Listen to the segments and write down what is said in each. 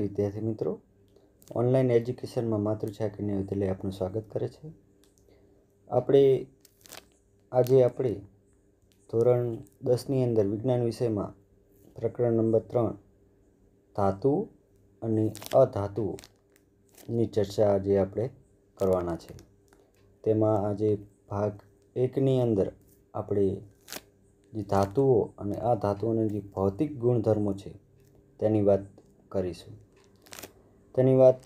નમસ્તે વિદ્યાર્થી મિત્રો ઓનલાઈન એજ્યુકેશનમાં માતૃછા કન્યા વિદ્યાલય આપનું સ્વાગત કરે છે આપણે આજે આપણે ધોરણ દસની અંદર વિજ્ઞાન વિષયમાં પ્રકરણ નંબર ત્રણ ધાતુ અને અધાતુની ચર્ચા આજે આપણે કરવાના છે તેમાં આજે ભાગ એકની અંદર આપણે જે ધાતુઓ અને આ ધાતુઓના જે ભૌતિક ગુણધર્મો છે તેની વાત કરીશું તેની વાત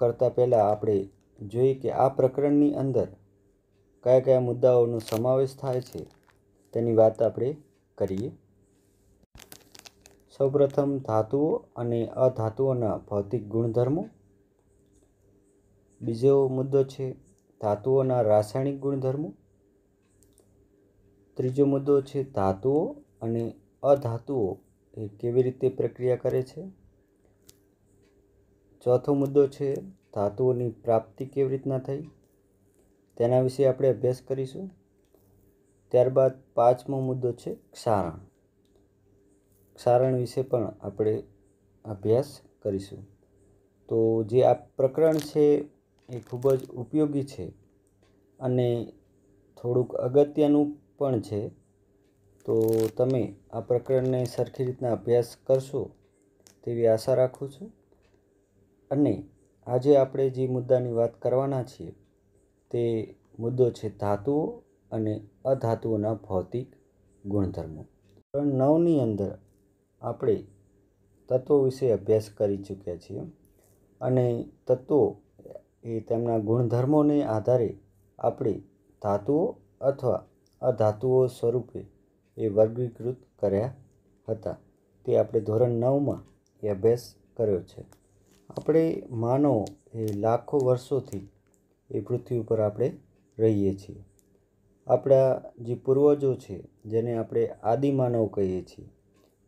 કરતાં પહેલાં આપણે જોઈએ કે આ પ્રકરણની અંદર કયા કયા મુદ્દાઓનો સમાવેશ થાય છે તેની વાત આપણે કરીએ સૌપ્રથમ ધાતુઓ અને અધાતુઓના ભૌતિક ગુણધર્મો બીજો મુદ્દો છે ધાતુઓના રાસાયણિક ગુણધર્મો ત્રીજો મુદ્દો છે ધાતુઓ અને અધાતુઓ એ કેવી રીતે પ્રક્રિયા કરે છે ચોથો મુદ્દો છે ધાતુઓની પ્રાપ્તિ કેવી રીતના થઈ તેના વિશે આપણે અભ્યાસ કરીશું ત્યારબાદ પાંચમો મુદ્દો છે ક્ષારણ ક્ષારણ વિશે પણ આપણે અભ્યાસ કરીશું તો જે આ પ્રકરણ છે એ ખૂબ જ ઉપયોગી છે અને થોડુંક અગત્યનું પણ છે તો તમે આ પ્રકરણને સરખી રીતના અભ્યાસ કરશો તેવી આશા રાખું છું અને આજે આપણે જે મુદ્દાની વાત કરવાના છીએ તે મુદ્દો છે ધાતુઓ અને અધાતુઓના ભૌતિક ગુણધર્મો ધોરણ નવની અંદર આપણે તત્વો વિશે અભ્યાસ કરી ચૂક્યા છીએ અને તત્વો એ તેમના ગુણધર્મોને આધારે આપણે ધાતુઓ અથવા અધાતુઓ સ્વરૂપે એ વર્ગીકૃત કર્યા હતા તે આપણે ધોરણ નવમાં એ અભ્યાસ કર્યો છે આપણે માનો એ લાખો વર્ષોથી એ પૃથ્વી ઉપર આપણે રહીએ છીએ આપણા જે પૂર્વજો છે જેને આપણે આદિમાનવ કહીએ છીએ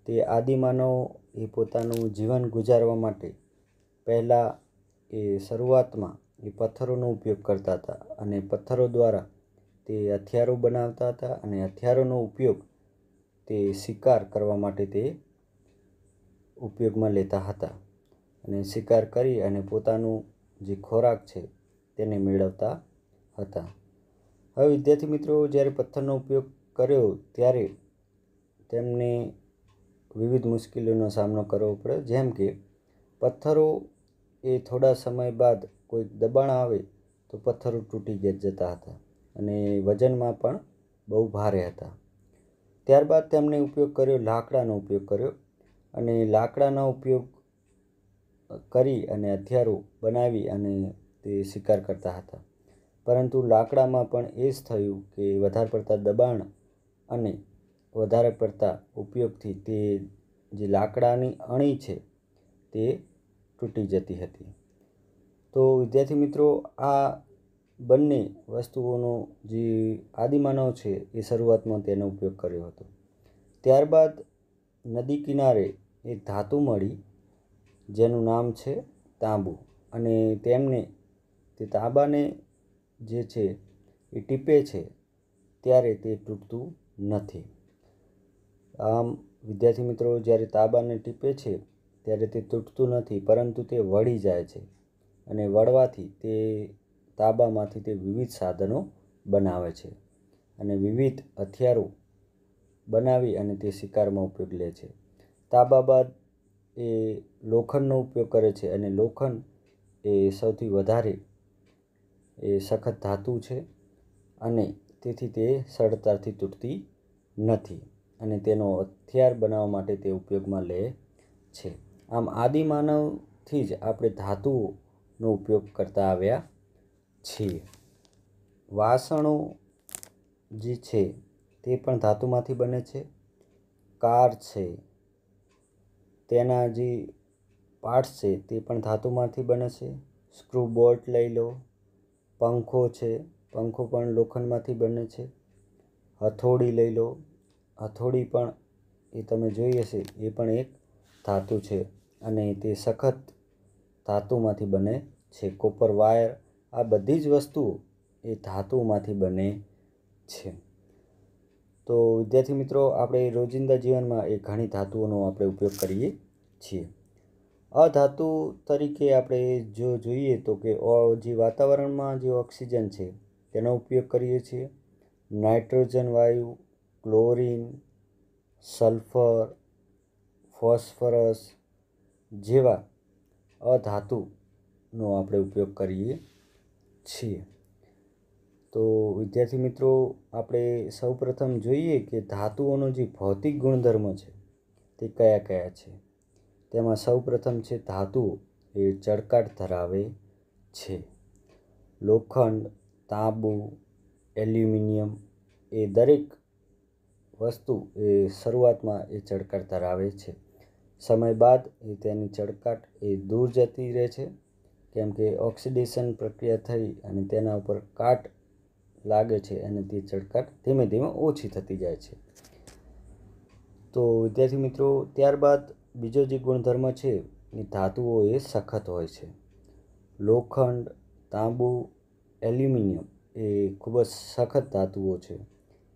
તે આદિમાનવ એ પોતાનું જીવન ગુજારવા માટે પહેલાં એ શરૂઆતમાં એ પથ્થરોનો ઉપયોગ કરતા હતા અને પથ્થરો દ્વારા તે હથિયારો બનાવતા હતા અને હથિયારોનો ઉપયોગ તે શિકાર કરવા માટે તે ઉપયોગમાં લેતા હતા ને શિકાર કરી અને પોતાનું જે ખોરાક છે તેને મેળવતા હતા હવે વિદ્યાર્થી મિત્રો જ્યારે પથ્થરનો ઉપયોગ કર્યો ત્યારે તેમને વિવિધ મુશ્કેલીઓનો સામનો કરવો પડ્યો જેમ કે પથ્થરો એ થોડા સમય બાદ કોઈક દબાણ આવે તો પથ્થરો તૂટી ગયા જતા હતા અને વજનમાં પણ બહુ ભારે હતા ત્યારબાદ તેમણે ઉપયોગ કર્યો લાકડાનો ઉપયોગ કર્યો અને લાકડાનો ઉપયોગ કરી અને હથિયારો બનાવી અને તે શિકાર કરતા હતા પરંતુ લાકડામાં પણ એ જ થયું કે વધારે પડતા દબાણ અને વધારે પડતા ઉપયોગથી તે જે લાકડાની અણી છે તે તૂટી જતી હતી તો વિદ્યાર્થી મિત્રો આ બંને વસ્તુઓનો જે આદિમાનવ છે એ શરૂઆતમાં તેનો ઉપયોગ કર્યો હતો ત્યારબાદ નદી કિનારે એ ધાતુ મળી જેનું નામ છે તાંબુ અને તેમને તે તાંબાને જે છે એ ટીપે છે ત્યારે તે તૂટતું નથી આમ વિદ્યાર્થી મિત્રો જ્યારે તાંબાને ટીપે છે ત્યારે તે તૂટતું નથી પરંતુ તે વળી જાય છે અને વળવાથી તે તાંબામાંથી તે વિવિધ સાધનો બનાવે છે અને વિવિધ હથિયારો બનાવી અને તે શિકારમાં ઉપયોગ લે છે તાંબા બાદ એ લોખંડનો ઉપયોગ કરે છે અને લોખંડ એ સૌથી વધારે એ સખત ધાતુ છે અને તેથી તે સરળતાથી તૂટતી નથી અને તેનો હથિયાર બનાવવા માટે તે ઉપયોગમાં લે છે આમ આદિમાનવથી જ આપણે ધાતુઓનો ઉપયોગ કરતા આવ્યા છીએ વાસણો જે છે તે પણ ધાતુમાંથી બને છે કાર છે તેના જે પાર્ટ્સ છે તે પણ ધાતુમાંથી બને છે સ્ક્રૂ બોલ્ટ લઈ લો પંખો છે પંખો પણ લોખંડમાંથી બને છે હથોડી લઈ લો હથોડી પણ એ તમે જોઈ હશે એ પણ એક ધાતુ છે અને તે સખત ધાતુમાંથી બને છે કોપર વાયર આ બધી જ વસ્તુઓ એ ધાતુમાંથી બને છે તો વિદ્યાર્થી મિત્રો આપણે રોજિંદા જીવનમાં એ ઘણી ધાતુઓનો આપણે ઉપયોગ કરીએ છીએ અધાતુ તરીકે આપણે જો જોઈએ તો કે જે વાતાવરણમાં જે ઓક્સિજન છે તેનો ઉપયોગ કરીએ છીએ નાઇટ્રોજન વાયુ ક્લોરિન સલ્ફર ફોસ્ફરસ જેવા અધાતુનો આપણે ઉપયોગ કરીએ છીએ તો વિદ્યાર્થી મિત્રો આપણે સૌપ્રથમ જોઈએ કે ધાતુઓનો જે ભૌતિક ગુણધર્મ છે તે કયા કયા છે તેમાં સૌપ્રથમ છે ધાતુઓ એ ચળકાટ ધરાવે છે લોખંડ તાંબુ એલ્યુમિનિયમ એ દરેક વસ્તુ એ શરૂઆતમાં એ ચળકાટ ધરાવે છે સમય બાદ એ તેની ચળકાટ એ દૂર જતી રહે છે કેમ કે ઓક્સિડેશન પ્રક્રિયા થઈ અને તેના ઉપર કાટ લાગે છે અને તે ચળકાટ ધીમે ધીમે ઓછી થતી જાય છે તો વિદ્યાર્થી મિત્રો ત્યારબાદ બીજો જે ગુણધર્મ છે એ ધાતુઓ એ સખત હોય છે લોખંડ તાંબુ એલ્યુમિનિયમ એ ખૂબ જ સખત ધાતુઓ છે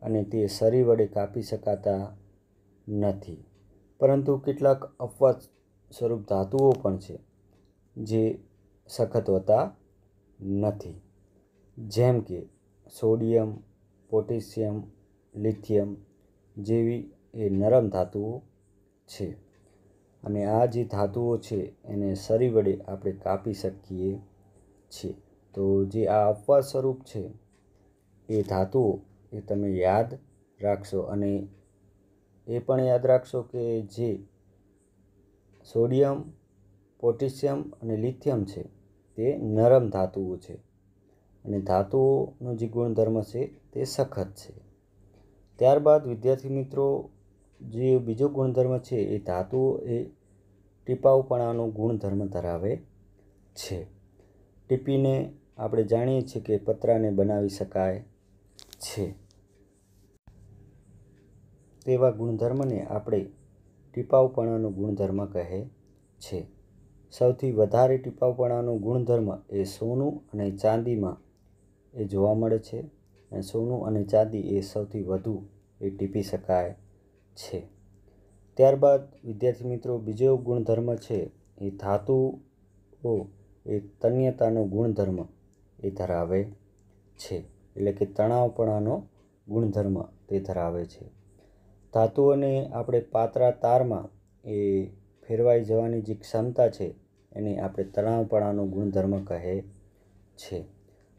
અને તે શરીર વડે કાપી શકાતા નથી પરંતુ કેટલાક અપવાદ સ્વરૂપ ધાતુઓ પણ છે જે સખત હોતા નથી જેમ કે સોડિયમ પોટેશિયમ લિથિયમ જેવી એ નરમ ધાતુઓ છે અને આ જે ધાતુઓ છે એને સરી વડે આપણે કાપી શકીએ છીએ તો જે આ અપવાદ સ્વરૂપ છે એ ધાતુઓ એ તમે યાદ રાખશો અને એ પણ યાદ રાખશો કે જે સોડિયમ પોટેશિયમ અને લિથિયમ છે તે નરમ ધાતુઓ છે અને ધાતુઓનો જે ગુણધર્મ છે તે સખત છે ત્યારબાદ વિદ્યાર્થી મિત્રો જે બીજો ગુણધર્મ છે એ ધાતુઓ એ ટીપાઉપણાનો ગુણધર્મ ધરાવે છે ટીપીને આપણે જાણીએ છીએ કે પતરાને બનાવી શકાય છે તેવા ગુણધર્મને આપણે ટીપાઉપણાનો ગુણધર્મ કહે છે સૌથી વધારે ટીપાઉપણાનો ગુણધર્મ એ સોનું અને ચાંદીમાં એ જોવા મળે છે સોનું અને ચાંદી એ સૌથી વધુ એ ટીપી શકાય છે ત્યારબાદ વિદ્યાર્થી મિત્રો બીજો ગુણધર્મ છે એ ધાતુઓ એ તન્યતાનો ગુણધર્મ એ ધરાવે છે એટલે કે તણાવપણાનો ગુણધર્મ તે ધરાવે છે ધાતુઓને આપણે પાતળા તારમાં એ ફેરવાઈ જવાની જે ક્ષમતા છે એને આપણે તણાવપણાનો ગુણધર્મ કહે છે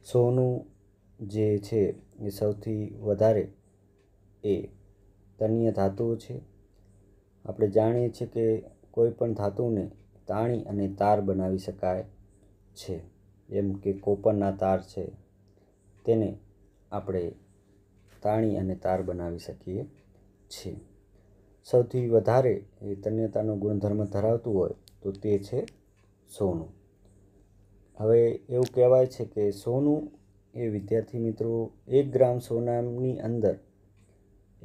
સોનું જે છે એ સૌથી વધારે એ તન્ય ધાતુઓ છે આપણે જાણીએ છીએ કે કોઈ પણ ધાતુને તાણી અને તાર બનાવી શકાય છે જેમ કે કોપરના તાર છે તેને આપણે તાણી અને તાર બનાવી શકીએ છીએ સૌથી વધારે એ તન્યતાનો ગુણધર્મ ધરાવતું હોય તો તે છે સોનું હવે એવું કહેવાય છે કે સોનું એ વિદ્યાર્થી મિત્રો એક ગ્રામ સોનાની અંદર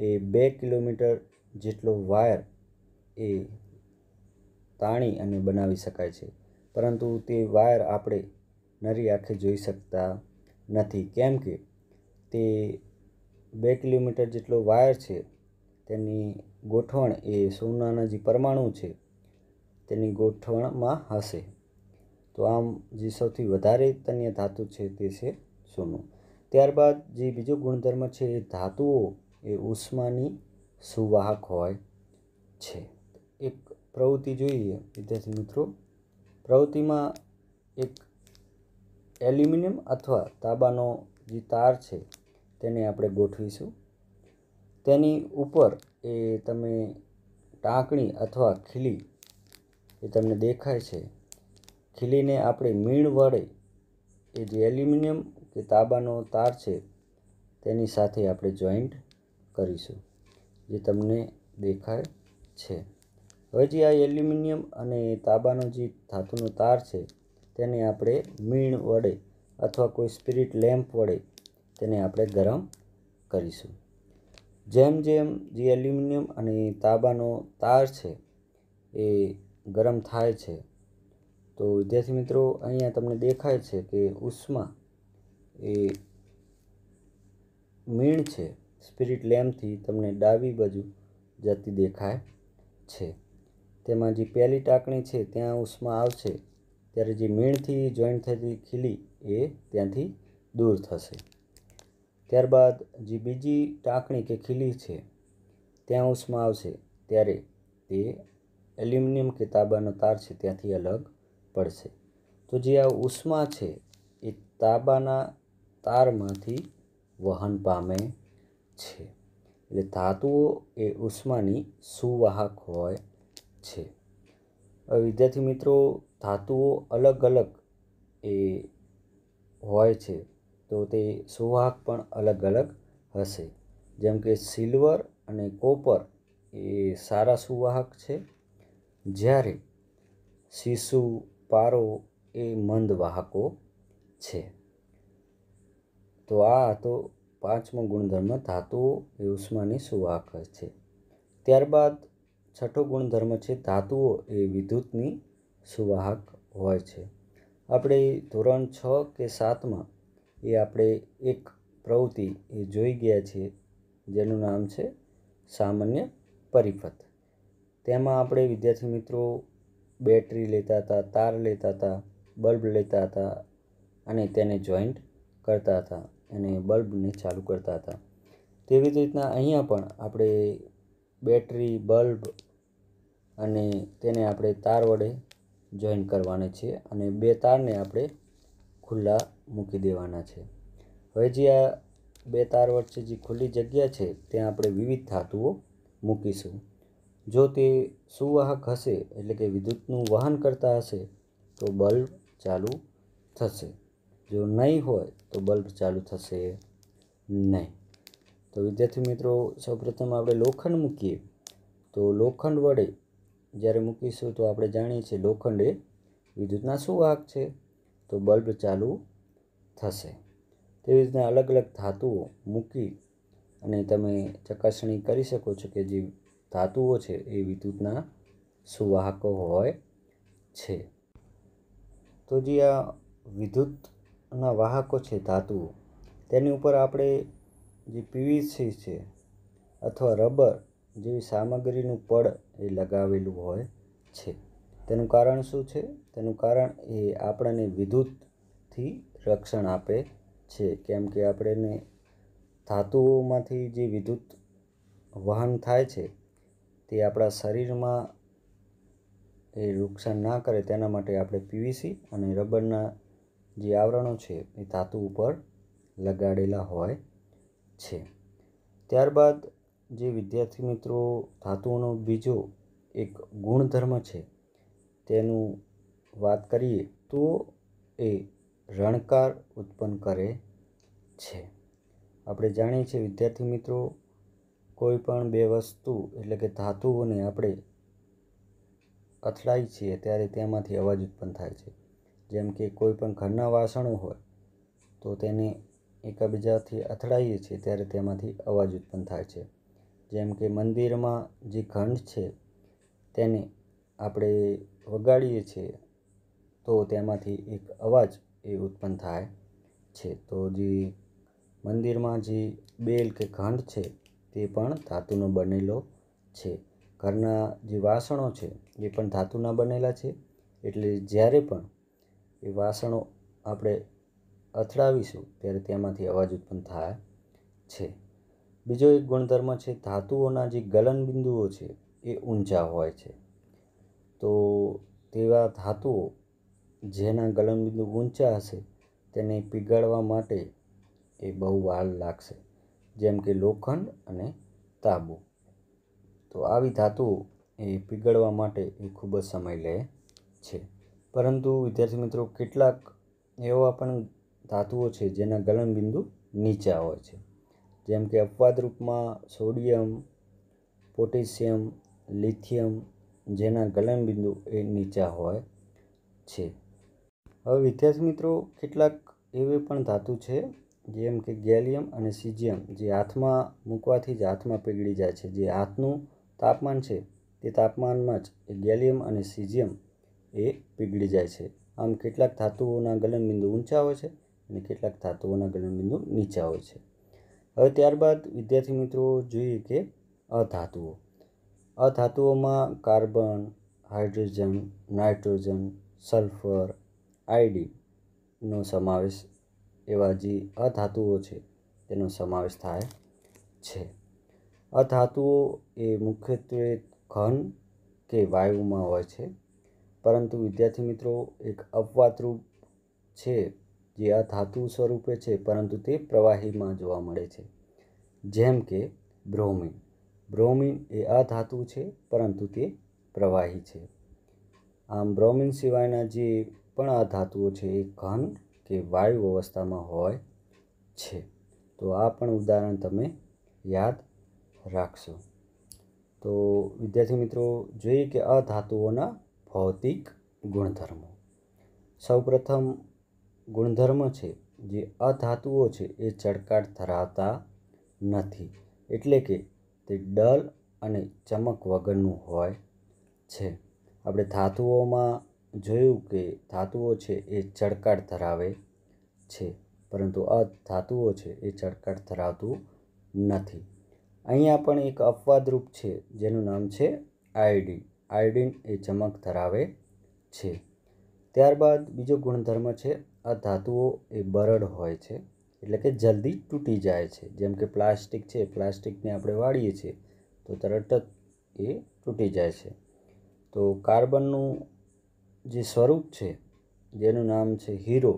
એ બે કિલોમીટર જેટલો વાયર એ તાણી અને બનાવી શકાય છે પરંતુ તે વાયર આપણે નરી આંખે જોઈ શકતા નથી કેમ કે તે બે કિલોમીટર જેટલો વાયર છે તેની ગોઠવણ એ સોનાના જે પરમાણુ છે તેની ગોઠવણમાં હશે તો આમ જે સૌથી વધારે તન્ય ધાતુ છે તે છે સોનું ત્યારબાદ જે બીજો ગુણધર્મ છે એ ધાતુઓ એ ઉષ્માની સુવાહક હોય છે એક પ્રવૃત્તિ જોઈએ વિદ્યાર્થી મિત્રો પ્રવૃત્તિમાં એક એલ્યુમિનિયમ અથવા તાંબાનો જે તાર છે તેને આપણે ગોઠવીશું તેની ઉપર એ તમે ટાંકણી અથવા ખીલી એ તમને દેખાય છે ખીલીને આપણે મીણ વડે એ જે એલ્યુમિનિયમ કે તાંબાનો તાર છે તેની સાથે આપણે જોઈન્ટ કરીશું જે તમને દેખાય છે હવે જે આ એલ્યુમિનિયમ અને તાંબાનો જે ધાતુનો તાર છે તેને આપણે મીણ વડે અથવા કોઈ સ્પિરિટ લેમ્પ વડે તેને આપણે ગરમ કરીશું જેમ જેમ જે એલ્યુમિનિયમ અને તાંબાનો તાર છે એ ગરમ થાય છે તો વિદ્યાર્થી મિત્રો અહીંયા તમને દેખાય છે કે ઉષ્મા એ મીણ છે સ્પિરિટ લેમ્પથી તમને ડાબી બાજુ જતી દેખાય છે તેમાં જે પહેલી ટાંકણી છે ત્યાં ઉષ્મા આવશે ત્યારે જે મીણથી જોઈન્ટ થતી ખીલી એ ત્યાંથી દૂર થશે ત્યારબાદ જે બીજી ટાંકણી કે ખીલી છે ત્યાં ઉષ્મા આવશે ત્યારે તે એલ્યુમિનિયમ કે તાંબાનો તાર છે ત્યાંથી અલગ પડશે તો જે આ ઉષ્મા છે એ તાંબાના તારમાંથી વહન પામે છે એટલે ધાતુઓ એ ઉષ્માની સુવાહક હોય છે હવે વિદ્યાર્થી મિત્રો ધાતુઓ અલગ અલગ એ હોય છે તો તે સુવાહક પણ અલગ અલગ હશે જેમ કે સિલ્વર અને કોપર એ સારા સુવાહક છે જ્યારે સીસુ પારો એ મંદ વાહકો છે તો આ હતો પાંચમો ગુણધર્મ ધાતુઓ એ ઉષ્માની સુવાહક છે ત્યારબાદ છઠ્ઠો ગુણધર્મ છે ધાતુઓ એ વિદ્યુતની સુવાહક હોય છે આપણે ધોરણ છ કે સાતમાં એ આપણે એક પ્રવૃત્તિ એ જોઈ ગયા છીએ જેનું નામ છે સામાન્ય પરિપથ તેમાં આપણે વિદ્યાર્થી મિત્રો બેટરી લેતા હતા તાર લેતા હતા બલ્બ લેતા હતા અને તેને જોઈન્ટ કરતા હતા અને બલ્બને ચાલુ કરતા હતા તેવી જ રીતના અહીંયા પણ આપણે બેટરી બલ્બ અને તેને આપણે તાર વડે જોઈન કરવાના છે અને બે તારને આપણે ખુલ્લા મૂકી દેવાના છે હવે જે આ બે તાર વચ્ચે જે ખુલ્લી જગ્યા છે ત્યાં આપણે વિવિધ ધાતુઓ મૂકીશું જો તે સુવાહક હશે એટલે કે વિદ્યુતનું વહન કરતા હશે તો બલ્બ ચાલુ થશે જો નહીં હોય તો બલ્બ ચાલુ થશે નહીં તો વિદ્યાર્થી મિત્રો સૌપ્રથમ આપણે લોખંડ મૂકીએ તો લોખંડ વડે જ્યારે મૂકીશું તો આપણે જાણીએ છીએ લોખંડ એ વિદ્યુતના સુવાહક છે તો બલ્બ ચાલુ થશે તેવી રીતના અલગ અલગ ધાતુઓ મૂકી અને તમે ચકાસણી કરી શકો છો કે જે ધાતુઓ છે એ વિદ્યુતના સુવાહકો હોય છે તો જે આ વિદ્યુતના વાહકો છે ધાતુઓ તેની ઉપર આપણે જે પીવીસી છે અથવા રબર જેવી સામગ્રીનું પડ એ લગાવેલું હોય છે તેનું કારણ શું છે તેનું કારણ એ આપણને વિદ્યુતથી રક્ષણ આપે છે કેમ કે આપણેને ધાતુઓમાંથી જે વિદ્યુત વહન થાય છે તે આપણા શરીરમાં એ નુકસાન ના કરે તેના માટે આપણે પીવીસી અને રબરના જે આવરણો છે એ ધાતુ ઉપર લગાડેલા હોય છે ત્યારબાદ જે વિદ્યાર્થી મિત્રો ધાતુઓનો બીજો એક ગુણધર્મ છે તેનું વાત કરીએ તો એ રણકાર ઉત્પન્ન કરે છે આપણે જાણીએ છીએ વિદ્યાર્થી મિત્રો કોઈ પણ બે વસ્તુ એટલે કે ધાતુઓને આપણે અથડાઈ છીએ ત્યારે તેમાંથી અવાજ ઉત્પન્ન થાય છે જેમ કે કોઈ પણ ઘરના વાસણો હોય તો તેને એકબીજાથી અથડાઈએ છીએ ત્યારે તેમાંથી અવાજ ઉત્પન્ન થાય છે જેમ કે મંદિરમાં જે ઘંટ છે તેને આપણે વગાડીએ છીએ તો તેમાંથી એક અવાજ એ ઉત્પન્ન થાય છે તો જે મંદિરમાં જે બેલ કે ઘંટ છે તે પણ ધાતુનો બનેલો છે ઘરના જે વાસણો છે એ પણ ધાતુના બનેલા છે એટલે જ્યારે પણ એ વાસણો આપણે અથડાવીશું ત્યારે તેમાંથી અવાજ ઉત્પન્ન થાય છે બીજો એક ગુણધર્મ છે ધાતુઓના જે ગલન બિંદુઓ છે એ ઊંચા હોય છે તો તેવા ધાતુઓ જેના ગલનબિંદુ ઊંચા હશે તેને પીગાળવા માટે એ બહુ વાર લાગશે જેમ કે લોખંડ અને તાંબુ તો આવી ધાતુઓ એ પીગળવા માટે એ ખૂબ જ સમય લે છે પરંતુ વિદ્યાર્થી મિત્રો કેટલાક એવા પણ ધાતુઓ છે જેના ગલનબિંદુ નીચા હોય છે જેમ કે અપવાદરૂપમાં સોડિયમ પોટેશિયમ લિથિયમ જેના ગલનબિંદુ એ નીચા હોય છે હવે વિદ્યાર્થી મિત્રો કેટલાક એવી પણ ધાતુ છે જેમ કે ગેલિયમ અને સિજિયમ જે હાથમાં મૂકવાથી જ હાથમાં પીગળી જાય છે જે હાથનું તાપમાન છે તે તાપમાનમાં જ એ ગેલિયમ અને સિજિયમ એ પીગળી જાય છે આમ કેટલાક ધાતુઓના ગલનબિંદુ ઊંચા હોય છે અને કેટલાક ધાતુઓના ગલનબિંદુ નીચા હોય છે હવે ત્યારબાદ વિદ્યાર્થી મિત્રો જોઈએ કે અધાતુઓ અધાતુઓમાં કાર્બન હાઇડ્રોજન નાઇટ્રોજન સલ્ફર આયોડિનનો સમાવેશ એવા જે અધાતુઓ છે તેનો સમાવેશ થાય છે અધાતુઓ એ મુખ્યત્વે ઘન કે વાયુમાં હોય છે પરંતુ વિદ્યાર્થી મિત્રો એક અપવાદરૂપ છે જે અધાતુ સ્વરૂપે છે પરંતુ તે પ્રવાહીમાં જોવા મળે છે જેમ કે બ્રોમિન બ્રોમિન એ અધાતુ છે પરંતુ તે પ્રવાહી છે આમ બ્રોમિન સિવાયના જે પણ આ ધાતુઓ છે એ ઘન કે વાયુ અવસ્થામાં હોય છે તો આ પણ ઉદાહરણ તમે યાદ રાખશો તો વિદ્યાર્થી મિત્રો જોઈએ કે અધાતુઓના ભૌતિક ગુણધર્મો સૌપ્રથમ ગુણધર્મ છે જે અધાતુઓ છે એ ચળકાટ ધરાવતા નથી એટલે કે તે ડલ અને ચમક વગરનું હોય છે આપણે ધાતુઓમાં જોયું કે ધાતુઓ છે એ ચળકાટ ધરાવે છે પરંતુ આ ધાતુઓ છે એ ચળકાટ ધરાવતું નથી અહીંયા પણ એક અપવાદરૂપ છે જેનું નામ છે આયોડીન આયોડીન એ ચમક ધરાવે છે ત્યારબાદ બીજો ગુણધર્મ છે આ ધાતુઓ એ બરડ હોય છે એટલે કે જલ્દી તૂટી જાય છે જેમ કે પ્લાસ્ટિક છે પ્લાસ્ટિકને આપણે વાળીએ છીએ તો તરત જ એ તૂટી જાય છે તો કાર્બનનું જે સ્વરૂપ છે જેનું નામ છે હીરો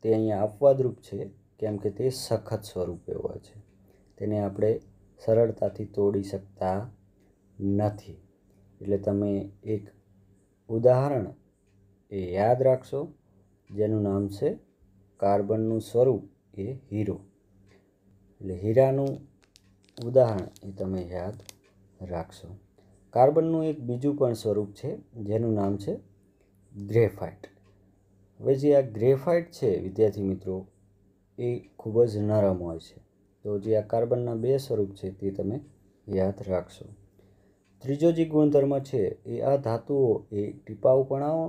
તે અહીંયા અપવાદરૂપ છે કેમ કે તે સખત સ્વરૂપે હોય છે તેને આપણે સરળતાથી તોડી શકતા નથી એટલે તમે એક ઉદાહરણ એ યાદ રાખશો જેનું નામ છે કાર્બનનું સ્વરૂપ એ હીરો એટલે હીરાનું ઉદાહરણ એ તમે યાદ રાખશો કાર્બનનું એક બીજું પણ સ્વરૂપ છે જેનું નામ છે ગ્રેફાઇટ હવે જે આ ગ્રેફાઇટ છે વિદ્યાર્થી મિત્રો એ ખૂબ જ નરમ હોય છે તો જે આ કાર્બનના બે સ્વરૂપ છે તે તમે યાદ રાખશો ત્રીજો જે ગુણધર્મ છે એ આ ધાતુઓ એ ટીપાઉપણાઓ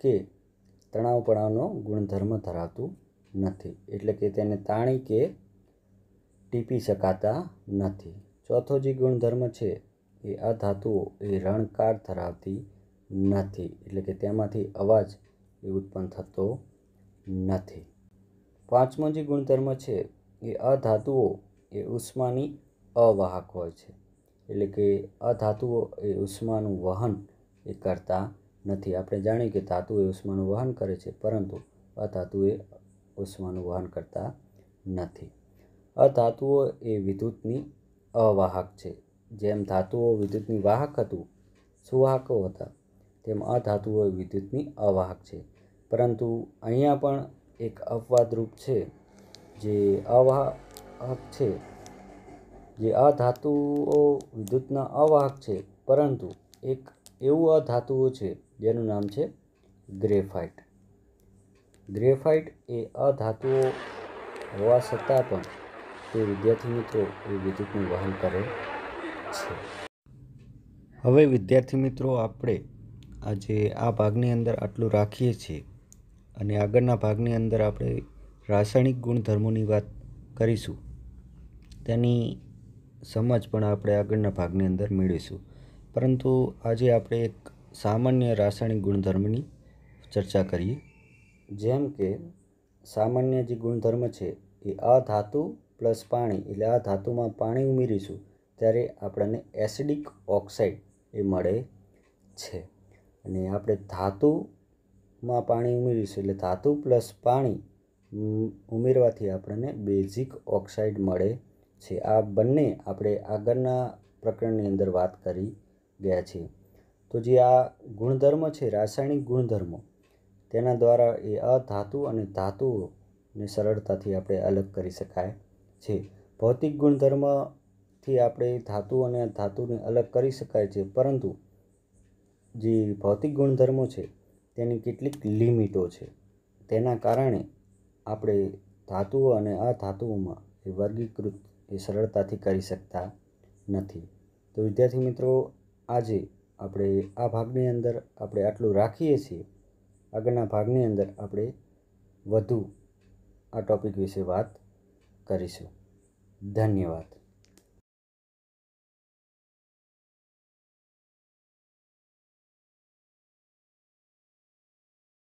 કે તણાવપણાનો ગુણધર્મ ધરાવતું નથી એટલે કે તેને તાણી કે ટીપી શકાતા નથી ચોથો જે ગુણધર્મ છે એ આ ધાતુઓ એ રણકાર ધરાવતી નથી એટલે કે તેમાંથી અવાજ એ ઉત્પન્ન થતો નથી પાંચમો જે ગુણધર્મ છે એ અધાતુઓ એ ઉષ્માની અવાહક હોય છે એટલે કે અધાતુઓ એ ઉષ્માનું વહન એ કરતા નથી આપણે જાણીએ કે ધાતુ એ ઉષ્માનું વહન કરે છે પરંતુ અધાતુ એ ઉષ્માનું વહન કરતા નથી અધાતુઓ એ વિદ્યુતની અવાહક છે જેમ ધાતુઓ વિદ્યુતની વાહક હતું સુવાહકો હતા તેમ આ ધાતુઓ વિદ્યુતની અવાહક છે પરંતુ અહીંયા પણ એક અપવાદરૂપ છે જે અવાહક છે જે આ ધાતુઓ વિદ્યુતના અવાહક છે પરંતુ એક એવું આ ધાતુઓ છે જેનું નામ છે ગ્રેફાઇટ ગ્રેફાઇટ એ અધાતુઓ હોવા છતાં પણ તે વિદ્યાર્થી મિત્રો એ વિદ્યુતનું વહન કરે છે હવે વિદ્યાર્થી મિત્રો આપણે આજે આ ભાગની અંદર આટલું રાખીએ છીએ અને આગળના ભાગની અંદર આપણે રાસાયણિક ગુણધર્મોની વાત કરીશું તેની સમજ પણ આપણે આગળના ભાગની અંદર મેળવીશું પરંતુ આજે આપણે એક સામાન્ય રાસાયણિક ગુણધર્મની ચર્ચા કરીએ જેમ કે સામાન્ય જે ગુણધર્મ છે એ આ ધાતુ પ્લસ પાણી એટલે આ ધાતુમાં પાણી ઉમેરીશું ત્યારે આપણને એસિડિક ઓક્સાઇડ એ મળે છે અને આપણે ધાતુમાં પાણી ઉમેરીશું એટલે ધાતુ પ્લસ પાણી ઉમેરવાથી આપણને બેઝિક ઓક્સાઇડ મળે છે આ બંને આપણે આગળના પ્રકરણની અંદર વાત કરી ગયા છીએ તો જે આ ગુણધર્મ છે રાસાયણિક ગુણધર્મો તેના દ્વારા એ અધાતુ અને ધાતુઓને સરળતાથી આપણે અલગ કરી શકાય છે ભૌતિક ગુણધર્મથી આપણે ધાતુ અને ધાતુને અલગ કરી શકાય છે પરંતુ જે ભૌતિક ગુણધર્મો છે તેની કેટલીક લિમિટો છે તેના કારણે આપણે ધાતુઓ અને અધાતુઓમાં એ વર્ગીકૃત એ સરળતાથી કરી શકતા નથી તો વિદ્યાર્થી મિત્રો આજે આપણે આ ભાગની અંદર આપણે આટલું રાખીએ છીએ આગળના ભાગની અંદર આપણે વધુ આ ટૉપિક વિશે વાત કરીશું ધન્યવાદ